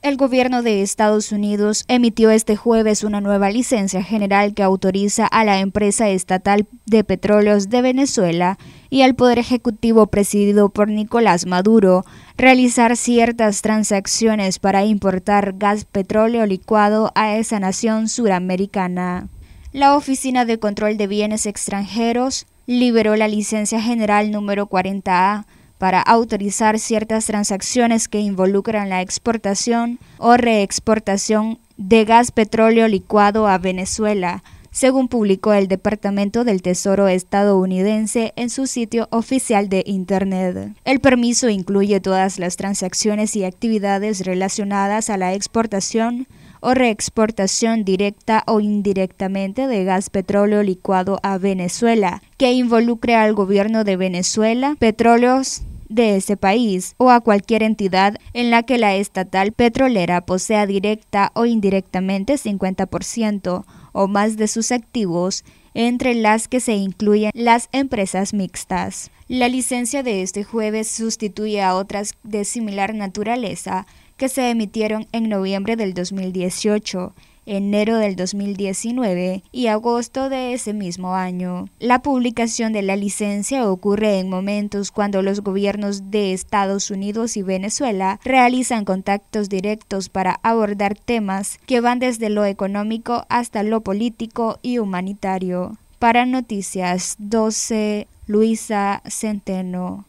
El gobierno de Estados Unidos emitió este jueves una nueva licencia general que autoriza a la empresa estatal de petróleos de Venezuela y al Poder Ejecutivo presidido por Nicolás Maduro realizar ciertas transacciones para importar gas petróleo licuado a esa nación suramericana. La Oficina de Control de Bienes Extranjeros liberó la licencia general número 40A para autorizar ciertas transacciones que involucran la exportación o reexportación de gas petróleo licuado a Venezuela, según publicó el Departamento del Tesoro estadounidense en su sitio oficial de Internet. El permiso incluye todas las transacciones y actividades relacionadas a la exportación, o reexportación directa o indirectamente de gas petróleo licuado a Venezuela, que involucre al gobierno de Venezuela, petróleos de ese país o a cualquier entidad en la que la estatal petrolera posea directa o indirectamente 50% o más de sus activos, entre las que se incluyen las empresas mixtas. La licencia de este jueves sustituye a otras de similar naturaleza que se emitieron en noviembre del 2018 enero del 2019 y agosto de ese mismo año. La publicación de la licencia ocurre en momentos cuando los gobiernos de Estados Unidos y Venezuela realizan contactos directos para abordar temas que van desde lo económico hasta lo político y humanitario. Para Noticias 12, Luisa Centeno.